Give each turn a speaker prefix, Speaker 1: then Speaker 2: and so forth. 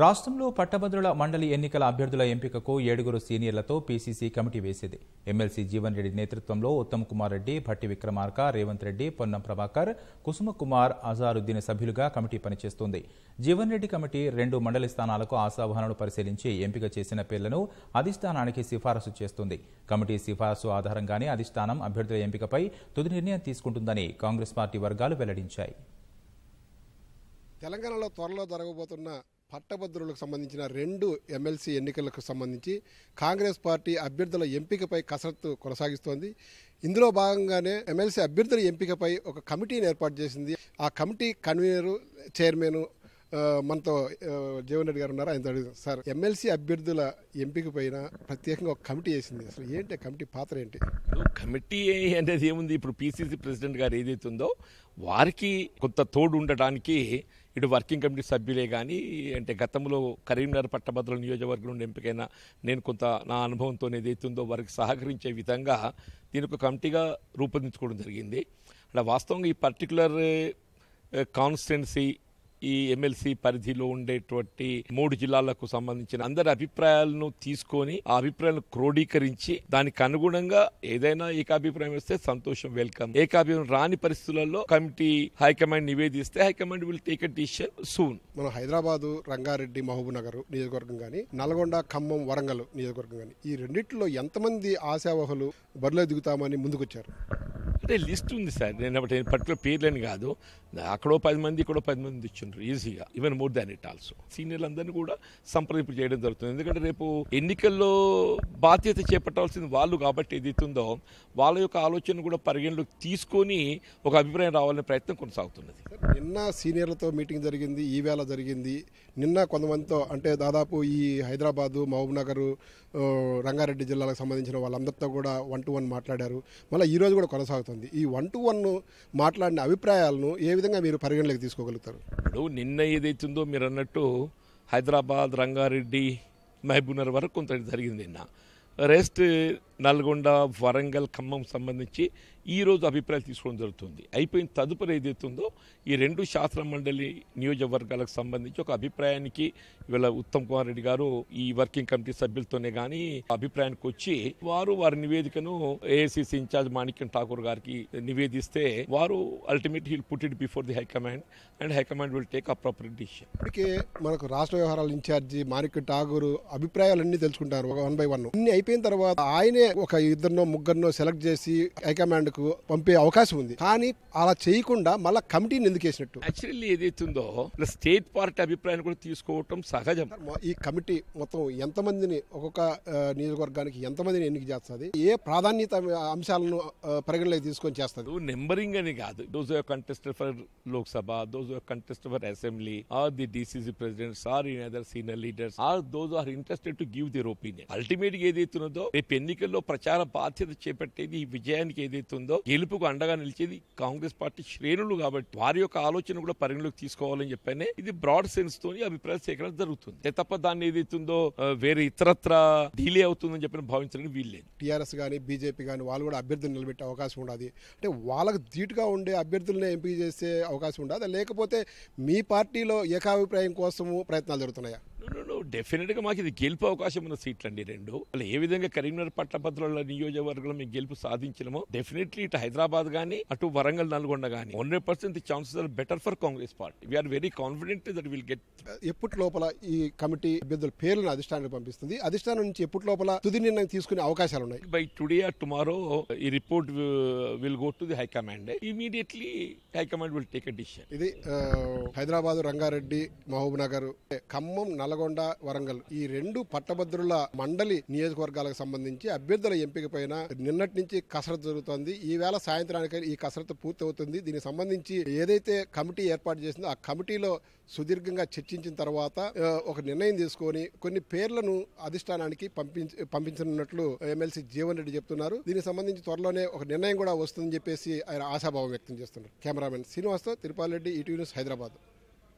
Speaker 1: రాష్ట్రంలో పట్టభద్రుల మండలి ఎన్నికల అభ్యర్థుల ఎంపికకు ఏడుగురు సీనియర్లతో పీసీసీ కమిటీ వేసింది ఎమ్మెల్సీ జీవన్ రెడ్డి నేతృత్వంలో ఉత్తమ్ కుమార్ రెడ్డి భట్టి విక్రమార్క రేవంత్ రెడ్డి పొన్నం ప్రభాకర్ కుసుమకుమార్ అజారుద్దీన్ సభ్యులుగా కమిటీ పనిచేస్తోంది జీవన్ రెడ్డి కమిటీ రెండు మండలి స్థానాలకు ఆశాభానాలు పరిశీలించి ఎంపిక చేసిన పేర్లను అధిష్టానానికి సిఫారసు చేస్తుంది కమిటీ సిఫారసు ఆధారంగానే అధిష్టానం అభ్యర్థుల ఎంపికపై తుది నిర్ణయం తీసుకుంటుందని కాంగ్రెస్ పార్టీ వర్గాలు వెల్లడించాయి తెలంగాణలో త్వరలో జరగబోతున్న పట్టభద్రులకు సంబంధించిన రెండు ఎమ్మెల్సీ ఎన్నికలకు సంబంధించి కాంగ్రెస్ పార్టీ అభ్యర్థుల ఎంపికపై కసరత్తు కొనసాగిస్తోంది ఇందులో భాగంగానే ఎమ్మెల్సీ అభ్యర్థుల ఎంపికపై ఒక కమిటీని ఏర్పాటు చేసింది ఆ కమిటీ కన్వీనరు చైర్మన్ మనతో జీవన్ రెడ్డి గారు ఉన్నారు ఆయన అడిగారు సార్ ఎమ్మెల్సీ అభ్యర్థుల ఎంపిక పైన ప్రత్యేకంగా ఒక కమిటీ వేసింది అసలు ఏంటి కమిటీ పాత్ర ఏంటి
Speaker 2: కమిటీ అనేది ఏముంది ఇప్పుడు పిసిసి ప్రెసిడెంట్ గారు ఏదైతే ఉందో వారికి కొంత తోడు ఉండటానికి ఇటు వర్కింగ్ కమిటీ సభ్యులే కానీ అంటే గతంలో కరీంనగర్ పట్టభద్రుల నియోజకవర్గం నుండి ఎంపికైన నేను కొంత నా అనుభవంతో ఏదైతుందో వారికి సహకరించే విధంగా దీని ఒక కమిటీగా రూపొందించుకోవడం జరిగింది అలా వాస్తవంగా ఈ పర్టికులర్ కాన్స్టెన్సీ ఈ ఎమ్మెల్సీ పరిధిలో ఉండేటువంటి మూడు జిల్లాలకు సంబంధించిన అందరి అభిప్రాయాలను తీసుకొని ఆ అభిప్రాయాలను క్రోడీకరించి దానికి అనుగుణంగా ఏదైనా ఏకాభిప్రాయం వస్తే సంతోషం వెల్కమ్ ఏకాభిప్రాయం రాని పరిస్థితులలో కమిటీ హైకమాండ్ నివేదిస్తే high command will take decision soon
Speaker 1: మన హైదరాబాద్ రంగారెడ్డి మహబూబ్ నగర్ నియోజకవర్గం కానీ నల్గొండ ఖమ్మం వరంగల్ నియోజకవర్గం కానీ ఈ రెండింటిలో ఎంతమంది ఆశావహులు బరిలో దిగుతామని ముందుకొచ్చారు
Speaker 2: అంటే లిస్ట్ ఉంది సార్ నేను పర్టికులర్ పేర్లని కాదు అక్కడో పది మంది ఇక్కడో పది మంది ఇచ్చిండ్రు ఈజీగా even more than it also సీనియర్లందరినీ కూడా సంప్రదింపు చేయడం జరుగుతుంది ఎందుకంటే రేపు ఎన్నికల్లో బాధ్యత చేపట్టాల్సింది వాళ్ళు కాబట్టి ఏదైతుందో వాళ్ళ యొక్క ఆలోచన కూడా పరిగణలోకి తీసుకొని ఒక అభిప్రాయం రావాలనే ప్రయత్నం కొనసాగుతున్నది
Speaker 1: నిన్న సీనియర్లతో మీటింగ్ జరిగింది ఈవేళ జరిగింది నిన్న కొంతమందితో అంటే దాదాపు ఈ హైదరాబాదు మహబూబ్ నగర్ రంగారెడ్డి జిల్లాలకు సంబంధించిన వాళ్ళందరితో కూడా వన్ టు వన్ మాట్లాడారు మళ్ళీ ఈరోజు కూడా కొనసాగుతుంది ఈ వన్ టు వన్ మాట్లాడిన అభిప్రాయాలను ఏ విధంగా మీరు పరిగణలోకి తీసుకోగలుగుతారు
Speaker 2: ఇప్పుడు నిన్న ఏదైతుందో మీరు అన్నట్టు హైదరాబాద్ రంగారెడ్డి మహబూబ్నగర్ వరకు కొంత జరిగింది నిన్న రెస్ట్ నల్గొండ వరంగల్ ఖమ్మం సంబంధించి ఈరోజు అభిప్రాయాలు తీసుకోవడం జరుగుతుంది అయిపోయిన తదుపరి ఏదైతే ఉందో ఈ రెండు శాసన మండలి నియోజకవర్గాలకు సంబంధించి ఒక అభిప్రాయానికి ఇవాళ ఉత్తమ్ కుమార్ రెడ్డి గారు ఈ వర్కింగ్ కమిటీ సభ్యులతోనే కానీ అభిప్రాయానికి వచ్చి వారు వారి నివేదికను ఏఐసిసి ఇన్ఛార్జ్ మాణిక్యం ఠాకూర్ గారికి నివేదిస్తే వారు ultimate he'll put before the high command and high command will take appropriate decision
Speaker 1: ఇప్పటికే మనకు రాష్ట్ర వ్యవహారాల ఇన్ఛార్జి మాణిక్యం ఠాకూర్ అభిప్రాయాలన్నీ తెలుసుకుంటారు వన్ బై వన్ అన్ని అయిపోయిన తర్వాత ఆయనే ఒక ఇద్దరినో ముగ్గురినో సెలెక్ట్ చేసి హైకమాండ్ మాకు పంపే అవకాశం ఉంది కానీ అలా చేయకుండా మళ్ళీ కమిటీని ఎందుకు వేసినట్టు యాక్చువల్లీ ఏదైతుందో స్టేట్ పార్టీ అభిప్రాయాన్ని కూడా తీసుకోవటం సహజం ఈ కమిటీ మొత్తం ఎంతమందిని ఒక్కొక్క నియోజకవర్గానికి ఎంతమందిని ఎన్నిక చేస్తుంది ఏ ప్రాధాన్యత అంశాలను పరిగణలోకి తీసుకొని చేస్తుంది
Speaker 2: నెంబరింగ్ అని కాదు those contest for Lok Sabha those contest for assembly or the DCC presidents or in other senior leaders or those are interested to give their opinion ultimate గా ఏదైతుందో రేపు ఎన్నికల్లో ప్రచార బాధ్యత చేపట్టేది ఈ విజయానికి ఏదైతుందో ఉందో గెలుపుకు అండగా నిలిచేది కాంగ్రెస్ పార్టీ శ్రేణులు కాబట్టి వారి యొక్క ఆలోచన కూడా పరిగణలోకి తీసుకోవాలని చెప్పానే ఇది బ్రాడ్ సెన్స్ తోని అభిప్రాయ సేకరణ జరుగుతుంది తప్ప దాన్ని ఏదైతుందో వేరే ఇతరత్ర డిలే అవుతుందని చెప్పిన భావించడానికి
Speaker 1: వీల్లేదు టీఆర్ఎస్ కానీ బీజేపీ కానీ వాళ్ళు కూడా అభ్యర్థులు నిలబెట్టే అవకాశం ఉండదు అంటే వాళ్ళకు ధీటుగా ఉండే అభ్యర్థులనే ఎంపిక చేసే అవకాశం ఉండదు లేకపోతే మీ పార్టీలో ఏకాభిప్రాయం కోసము ప్రయత్నాలు జరుగుతున్నాయా
Speaker 2: డెఫినెట్గా మాకు ఇది గెలుపు అవకాశం ఉన్న సీట్లు అండి రెండు అలా ఏ విధంగా కరీంనగర్ పట్టభద్రుల నియోజకవర్గంలో మేము గెలుపు సాధించడమో డెఫినెట్లీ ఇటు హైదరాబాద్ కానీ అటు వరంగల్ నల్గొండ గానీ hundred percent chances are better for Congress party we're very confident that will get
Speaker 1: ఎప్పటి లోపల ఈ కమిటీ అభ్యర్థుల పేర్లను అధిష్టానానికి పంపిస్తుంది అధిష్టానం నుంచి ఎప్పటి లోపల తుది నిర్ణయం తీసుకునే అవకాశాలు ఉన్నాయి
Speaker 2: బై టుడే ఆర్ టుమారో ఈ report will go to the high command immediately high command will take a decision
Speaker 1: ఇది హైదరాబాద్ రంగారెడ్డి మహబూబ్ నగర్ ఖమ్మం నల్గొండ వరంగల్ ఈ రెండు పట్టభద్రుల మండలి నియోజకవర్గాలకు సంబంధించి అభ్యర్థుల ఎంపిక పైన నిన్నటి నుంచి కసరత్తు జరుగుతోంది ఈవేళ సాయంత్రానికి ఈ కసరత్తు పూర్తి అవుతుంది దీనికి సంబంధించి ఏదైతే కమిటీ ఏర్పాటు చేసిందో ఆ కమిటీలో సుదీర్ఘంగా చర్చించిన తర్వాత ఒక నిర్ణయం తీసుకొని కొన్ని పేర్లను అధిష్టానానికి పంపించి పంపించనున్నట్లు ఎమ్మెల్సీ జీవన్ రెడ్డి చెప్తున్నారు దీనికి సంబంధించి త్వరలోనే ఒక నిర్ణయం కూడా వస్తుందని చెప్పేసి ఆయన ఆశాభావం వ్యక్తం చేస్తున్నారు కెమెరామెన్ శ్రీనివాస్తో తిరుపాల్ రెడ్డి ఈటీవీ న్యూస్ హైదరాబాద్